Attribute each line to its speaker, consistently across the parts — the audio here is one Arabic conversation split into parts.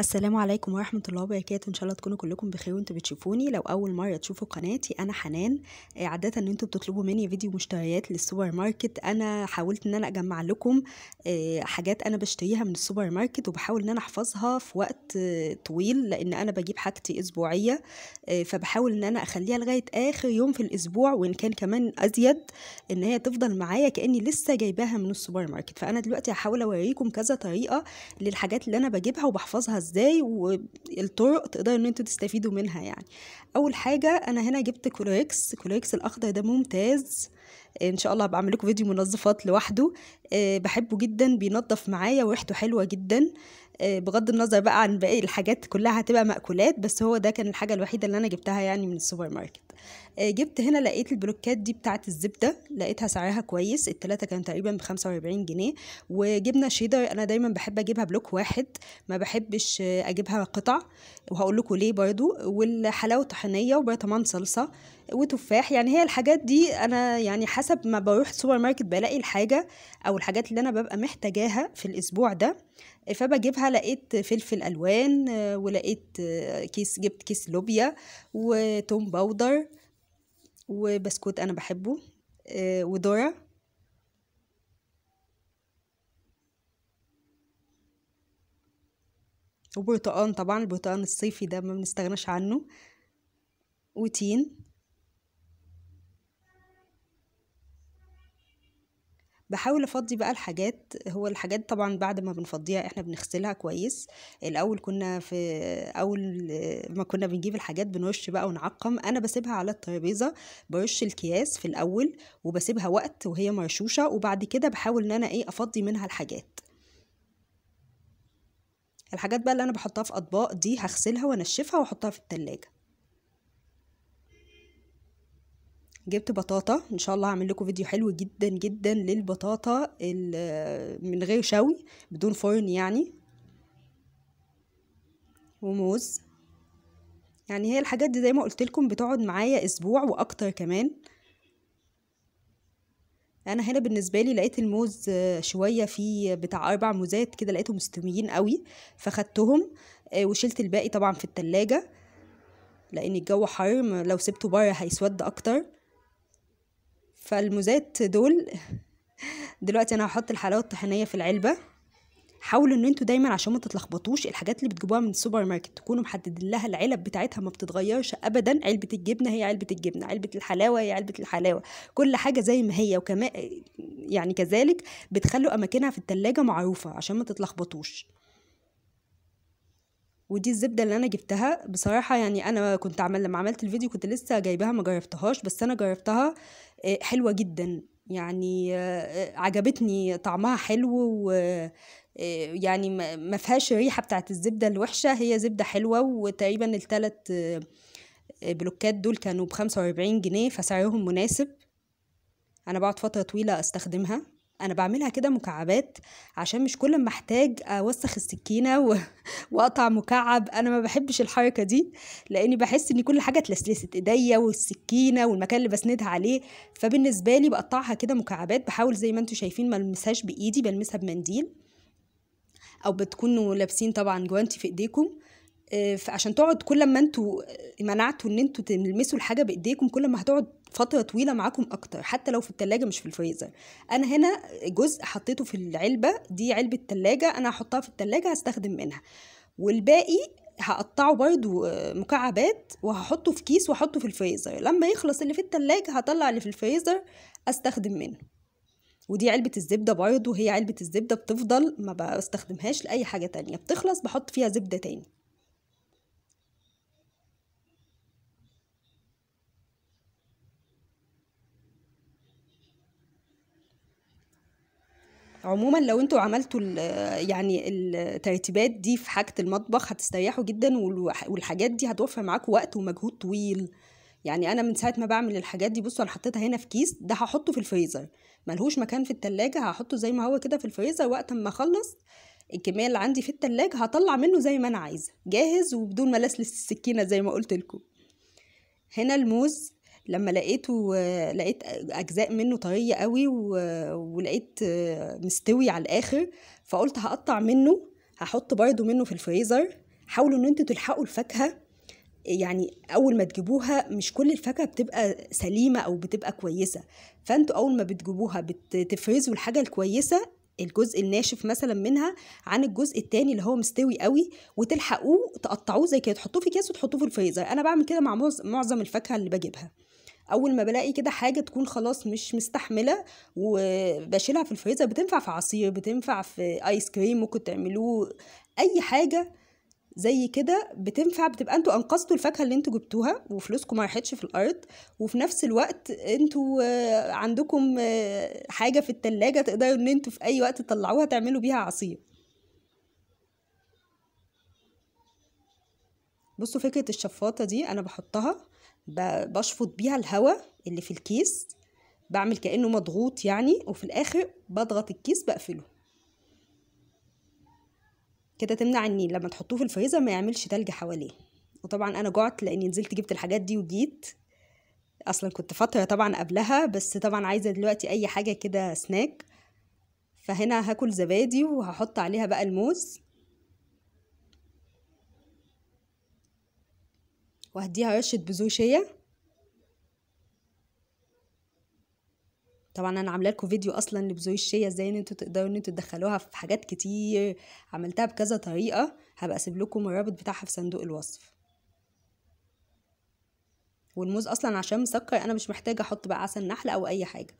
Speaker 1: السلام عليكم ورحمة الله وبركاته إن شاء الله تكونوا كلكم بخير وانتوا بتشوفوني لو أول مرة تشوفوا قناتي أنا حنان آه، عادة إن انتوا بتطلبوا مني فيديو مشتريات للسوبر ماركت أنا حاولت إن أنا أجمع لكم آه، حاجات أنا بشتريها من السوبر ماركت وبحاول إن أنا أحفظها في وقت آه، طويل لأن أنا بجيب حاجتي أسبوعية فبحاول إن أنا أخليها لغاية آخر يوم في الأسبوع وإن كان كمان أزيد إن هي تفضل معايا كأني لسه جايباها من السوبر ماركت فأنا دلوقتي هحاول أوريكم كذا طريقة للحاجات اللي أنا بجيبها وبحفظها ازاي والطرق تقدروا ان انتوا تستفيدوا منها يعني اول حاجه انا هنا جبت كولوريكس كولوريكس الاخضر ده ممتاز ان شاء الله هبقى لكم فيديو منظفات لوحده آه، بحبه جدا بينظف معايا وريحته حلوه جدا آه، بغض النظر بقى عن باقي الحاجات كلها هتبقى مأكولات بس هو ده كان الحاجة الوحيدة اللي أنا جبتها يعني من السوبر ماركت آه، جبت هنا لقيت البلوكات دي بتاعت الزبدة لقيتها سعرها كويس التلاتة كانوا تقريبا بخمسة وأربعين جنيه وجبنا شيدر أنا دايما بحب أجيبها بلوك واحد ما بحبش أجيبها قطع وهقول لكم ليه برضو والحلاوة طحينية وبرطمان صلصة وتفاح يعني هي الحاجات دي أنا يعني حاسة حسب ما بروح السوبر ماركت بلاقي الحاجة أو الحاجات اللي أنا ببقى محتاجاها في الأسبوع ده فبجيبها لقيت فلفل ألوان آه، ولقيت آه، كيس جبت كيس لوبيا وتوم باودر وبسكوت أنا بحبه آه، ودورة وبرتقان طبعا البرتقان الصيفي ده ما بنستغناش عنه وتين بحاول افضي بقى الحاجات هو الحاجات طبعا بعد ما بنفضيها احنا بنغسلها كويس الاول كنا في اول ما كنا بنجيب الحاجات بنرش بقى ونعقم انا بسيبها على الترابيزه برش الكياس في الاول وبسيبها وقت وهي مرشوشه وبعد كده بحاول ان انا ايه افضي منها الحاجات الحاجات بقى اللي انا بحطها في اطباق دي هغسلها وانشفها واحطها في التلاجة جبت بطاطا ان شاء الله هعمل لكم فيديو حلو جدا جدا للبطاطا آه، من غير شوي بدون فرن يعني وموز يعني هي الحاجات دي زي ما قلت لكم بتقعد معايا اسبوع واكتر كمان انا هنا بالنسبه لي لقيت الموز شويه في بتاع اربع موزات كده لقيتهم مستويين قوي فخدتهم آه، وشلت الباقي طبعا في التلاجة لان الجو حر لو سبته بره هيسود اكتر فالموزات دول دلوقتي انا هحط الحلاوه الطحينيه في العلبه حاولوا ان انتوا دايما عشان ما تتلخبطوش الحاجات اللي بتجيبوها من السوبر ماركت تكونوا محددين لها العلب بتاعتها ما بتتغيرش ابدا علبه الجبنه هي علبه الجبنه علبه الحلاوه هي علبه الحلاوه كل حاجه زي ما هي وكمان يعني كذلك بتخلوا اماكنها في التلاجة معروفه عشان ما تتلخبطوش ودي الزبده اللي انا جبتها بصراحه يعني انا كنت عمل لما عملت الفيديو كنت لسه جايباها ما جربتهاش بس انا جربتها آه، حلوه جدا يعني آه، عجبتني طعمها حلو و آه، يعني ما فيهاش الريحه بتاعت الزبده الوحشه هي زبده حلوه وتقريبا الثلاث بلوكات دول كانوا بخمسة وأربعين جنيه فسعرهم مناسب انا بقعد فتره طويله استخدمها انا بعملها كده مكعبات عشان مش كل ما احتاج اوسخ السكينه و... واقطع مكعب انا ما بحبش الحركه دي لاني بحس ان كل حاجه اتلسلست ايديا والسكينه والمكان اللي بسندها عليه فبالنسبه لي بقطعها كده مكعبات بحاول زي ما انتم شايفين ما المسهاش بايدي بلمسها بمنديل او بتكونوا لابسين طبعا جوانتي في ايديكم آه، عشان تقعد كل ما انتوا آه، منعتوا ان انتوا تلمسوا الحاجه بايديكم كل ما هتقعد فتره طويله معاكم اكتر حتى لو في التلاجة مش في الفريزر انا هنا جزء حطيته في العلبه دي علبه تلاجة انا هحطها في التلاجة هستخدم منها والباقي هقطعه برضو آه، مكعبات وهحطه في كيس واحطه في الفريزر لما يخلص اللي في التلاجة هطلع اللي في الفريزر استخدم منه ودي علبة الزبدة برضو هي علبة الزبدة بتفضل ما بستخدمهاش لأي حاجة تانية بتخلص بحط فيها زبدة تاني عموما لو انتوا عملتوا ال يعني الترتيبات دي في حاجه المطبخ هتستريحوا جدا والحاجات دي هتوفر معاكم وقت ومجهود طويل يعني انا من ساعه ما بعمل الحاجات دي بصوا انا حطيتها هنا في كيس ده هحطه في الفريزر ملهوش مكان في التلاجة هحطه زي ما هو كده في الفريزر وقت ما اخلص الكميه اللي عندي في التلاجة هطلع منه زي ما انا عايزه جاهز وبدون ما لسلس السكينه زي ما قلت لكم هنا الموز لما لقيته لقيت اجزاء منه طريه قوي ولقيت مستوي على الاخر فقلت هقطع منه هحط برضه منه في الفريزر حاولوا ان انتوا تلحقوا الفاكهه يعني اول ما تجيبوها مش كل الفاكهه بتبقى سليمه او بتبقى كويسه فانتوا اول ما بتجيبوها بتفرزوا الحاجه الكويسه الجزء الناشف مثلا منها عن الجزء التاني اللي هو مستوي قوي وتلحقوه تقطعوه زي كده تحطوه في كيس وتحطوه في الفريزر انا بعمل كده مع معظم الفاكهه اللي بجيبها اول ما بلاقي كده حاجه تكون خلاص مش مستحمله وبشيلها في الفريزر بتنفع في عصير بتنفع في ايس كريم ممكن تعملوه اي حاجه زي كده بتنفع بتبقى انتوا انقذتوا الفاكهه اللي انتوا جبتوها وفلوسكم ما راحتش في الارض وفي نفس الوقت انتوا عندكم حاجه في التلاجة تقدروا ان انتوا في اي وقت تطلعوها تعملوا بيها عصير بصوا فكره الشفاطه دي انا بحطها بشفط بيها الهواء اللي في الكيس بعمل كأنه مضغوط يعني وفي الآخر بضغط الكيس بقفله كده تمنع ان لما تحطوه في الفريزر ما يعملش تلج حواليه وطبعا انا جعت لاني نزلت جبت الحاجات دي وجيت اصلا كنت فتره طبعا قبلها بس طبعا عايزه دلوقتي اي حاجه كده سناك فهنا هاكل زبادي وهحط عليها بقى الموز وهديها رشة بذور شيا طبعا انا عامله لكم فيديو اصلا لبذور الشيا ازاي ان انتوا تقدروا ان انتوا تدخلوها في حاجات كتير عملتها بكذا طريقه هبقى اسيب لكم الرابط بتاعها في صندوق الوصف والموز اصلا عشان مسكر انا مش محتاجه احط بقى عسل نحل او اي حاجه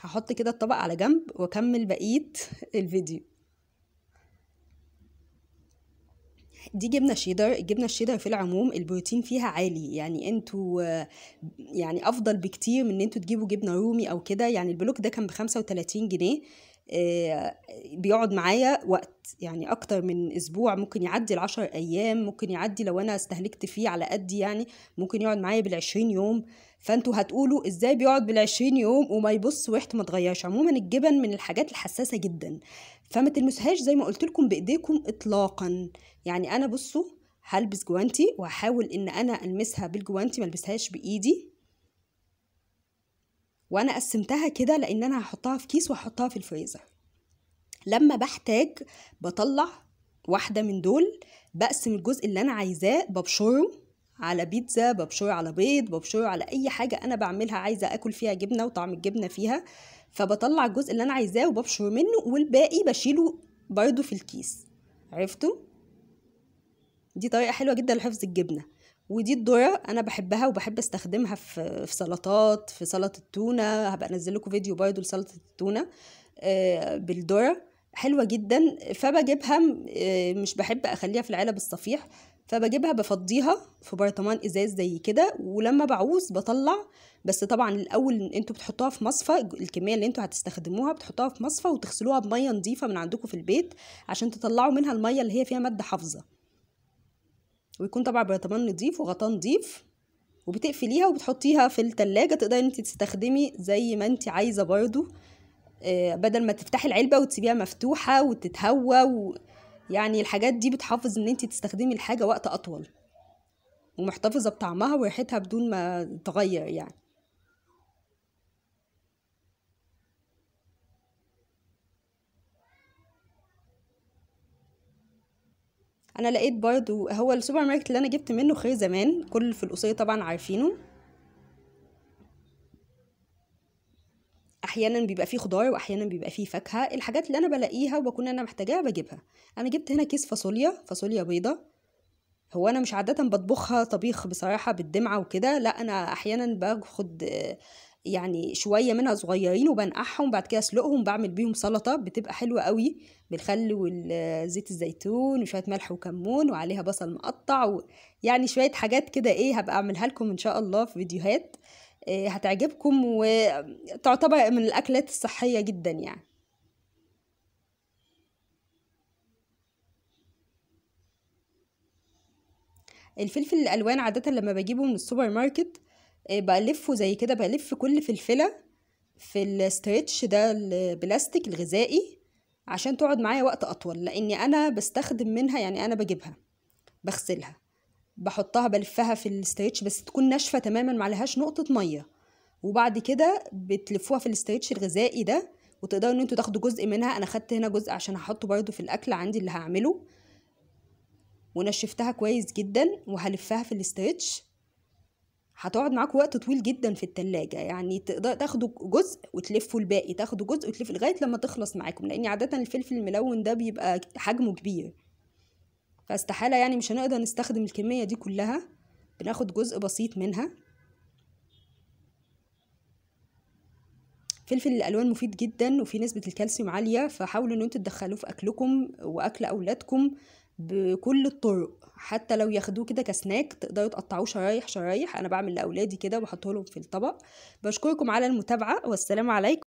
Speaker 1: هحط كده الطبق على جنب واكمل بقيه الفيديو دي جبنه شيدر الجبنه الشيدر في العموم البروتين فيها عالي يعني انتوا يعني افضل بكتير من ان انتوا تجيبوا جبنه رومي او كده يعني البلوك ده كان ب 35 جنيه آه، بيقعد معايا وقت يعني أكتر من أسبوع ممكن يعدي العشر أيام ممكن يعدي لو أنا استهلكت فيه على قد يعني ممكن يقعد معايا بالعشرين يوم فانتوا هتقولوا ازاي بيقعد بالعشرين يوم وما يبص ريحته ما تغيرش عموما الجبن من الحاجات الحساسه جدا فما تلمسهاش زي ما قلت لكم بايديكم اطلاقا يعني انا بصوا هلبس جوانتي وهحاول ان انا المسها بالجوانتي ما البسهاش بايدي وانا قسمتها كده لان انا هحطها في كيس وهحطها في الفريزر لما بحتاج بطلع واحدة من دول بقسم الجزء اللي انا عايزاه ببشره على بيتزا ببشره على بيض ببشره على اي حاجة انا بعملها عايزة اكل فيها جبنة وطعم الجبنة فيها فبطلع الجزء اللي انا عايزاه وببشر منه والباقي بشيله برضه في الكيس عرفتوا دي طريقة حلوة جدا لحفظ الجبنة ودي الذره انا بحبها وبحب استخدمها في في سلطات في سلطه التونه هبقى انزل لكم فيديو برضه لسلطه التونه آه، بالذره حلوه جدا فبجيبها آه، مش بحب اخليها في العلب الصفيح فبجيبها بفضيها في برطمان ازاز زي كده ولما بعوز بطلع بس طبعا الاول انتوا بتحطوها في مصفى الكميه اللي انتوا هتستخدموها بتحطوها في مصفى وتغسلوها بميه نظيفه من عندكم في البيت عشان تطلعوا منها الميه اللي هي فيها ماده حافظه ويكون طبعا برطمان نضيف وغطاء نضيف وبتقفليها وبتحطيها في التلاجة تقدري انت تستخدمي زي ما انت عايزة برضو آه، بدل ما تفتحي العلبة وتسيبيها مفتوحة وتتهوى و... يعني الحاجات دي بتحافظ ان انت تستخدمي الحاجة وقت اطول ومحتفظة بطعمها وريحتها بدون ما تغير يعني انا لقيت برضو هو السوبر ماركت اللي انا جبت منه خير زمان كل في القصير طبعا عارفينه احيانا بيبقى فيه خضار واحيانا بيبقى فيه فاكهه الحاجات اللي انا بلاقيها وبكون انا محتاجاها بجيبها انا جبت هنا كيس فاصوليا فاصوليا بيضه هو انا مش عاده بطبخها طبيخ بصراحه بالدمعه وكده لا انا احيانا باخد يعني شويه منها صغيرين وبنقعهم بعد كده اسلقهم بعمل بيهم سلطه بتبقى حلوه قوي بالخل والزيت الزيتون وشويه ملح وكمون وعليها بصل مقطع يعني شويه حاجات كده ايه هبقى اعملها لكم ان شاء الله في فيديوهات آه، هتعجبكم وتعتبر من الاكلات الصحيه جدا يعني الفلفل الالوان عاده لما بجيبه من السوبر ماركت آه، بلفه زي كده بلف كل فلفلة في الاسترتش ده البلاستيك الغذائي عشان تقعد معايا وقت أطول لأني أنا بستخدم منها يعني أنا بجيبها بغسلها بحطها بلفها في الاسترتش بس تكون ناشفة تماما معلهاش نقطة مية وبعد كده بتلفوها في الاسترتش الغذائي ده وتقدروا ان انتوا تاخدوا جزء منها انا خدت هنا جزء عشان هحطه برده في الاكل عندي اللي هعمله ونشفتها كويس جدا وهلفها في الاسترتش هتقعد معاك وقت طويل جدا في التلاجة يعني تقدر تاخده جزء وتلفه الباقي تاخده جزء وتلفه لغاية لما تخلص معاكم لأن عادة الفلفل الملون ده بيبقى حجمه كبير فاستحالة يعني مش هنقدر نستخدم الكمية دي كلها بناخد جزء بسيط منها فلفل الالوان مفيد جدا وفي نسبه الكالسيوم عاليه فحاولوا ان انتوا تدخلوه في اكلكم واكل اولادكم بكل الطرق حتى لو ياخدوه كده كسناك تقدروا تقطعوه شرايح شرايح انا بعمل لاولادي كده وبحطه لهم في الطبق بشكركم على المتابعه والسلام عليكم